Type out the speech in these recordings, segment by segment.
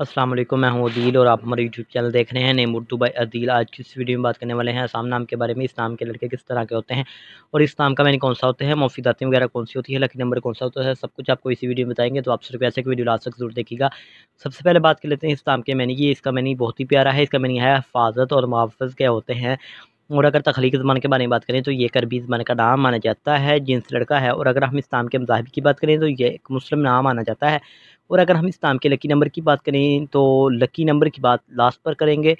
असलम मैं हूँ अदील और आप हमारे यूट्यूब चैनल देख रहे हैं नेम उर्दू बाई अदील आज की इस वीडियो में बात करने वाले हैं आसाम नाम के बारे में इस नाम के लड़के किस तरह के होते हैं और इस नाम का मैंने कौन सा होता है दाते वगैरह कौन सी होती है लकी नंबर कौन सा होता है सब कुछ आपको इसी वीडियो में बताएंगे तो आप सिर्फ ऐसे वीडियो ला सकते जरूर देखिएगा सबसे पहले बात कर लेते हैं इस नाम के मैंने ये इसका मैंने बहुत ही प्यारा है इसका मैंने है हफाजत और मुआफ़ क्या होते हैं और अगर तखलीक ज़मान के बारे में बात करें तो ये करबी ज़मान का नाम माना जाता है जिन्स लड़का है और अगर हम इस नाम के मजाहब की बात करें तो ये एक मुस्लिम नाम माना जाता है और अगर हम इस नाम के लकी नंबर की बात करें तो लकी नंबर की बात लास्ट पर करेंगे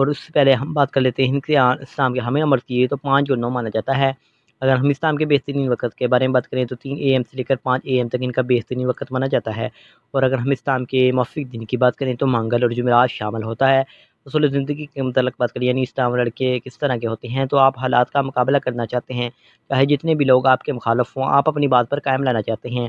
और उससे पहले हम बात कर लेते हैं इनके इस्लाम के हमें अमर किए तो पाँच और नौ माना जाता है अगर हम इस्लाम के बेहतरीन वक्त के बारे में बात करें तो तीन ए एम से लेकर पाँच ए एम तक इनका बेहतरीन वक्त माना जाता है और अगर हम इस्लाम के मौफिक दिन की बात करें तो मंगल और जुमेरात शामिल होता है असल ज़िंदगी के मतलब बात करें यानी इस्लाम लड़के किस तरह के होते हैं तो आप हालात का मुकाबला करना चाहते हैं चाहे जितने भी लोग आपके मुखालफ हों आप अपनी बात पर कायम लाना चाहते हैं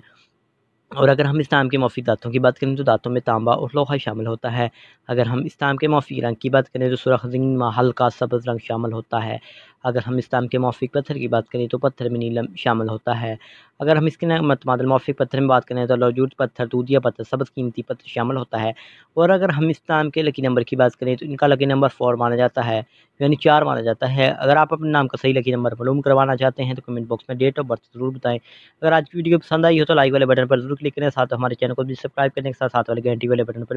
और अगर हम इस्लाम के मौफी दातों की बात करें तो दातों में तांबा और लोहा शामिल होता है अगर हम इस्लाम के मौफी रंग की बात करें तो सुरख जिन में हल्का सब्ज़ रंग शामिल होता है अगर हम इस्लाम के मौफिक पत्थर की बात करें तो पत्थर में नीलम शामिल होता है अगर हम इसके मतमादल मौफ़ी पत्थर में बात करें तो लौजूद पत्थर दूधिया पत्थर सबज कीमती पत्थर शामिल होता है और अगर हम इस्लाम के लकी नंबर की बात करें तो इनका लकी नंबर फोर माना जाता है यानी चार माना जाता है अगर आप अपने नाम का सही लकी नंबर मालूम करवाना चाहते हैं तो कमेंट बॉक्स में डेट ऑफ बर्थ जरूर बताएं अगर आज की वीडियो पसंद आई हो तो लाइक वाले बटन पर जरूर क्लिक करें साथ हमारे चैनल को भी सब्सक्राइब करने के साथ साथ वाले घंटी वाले बटन पर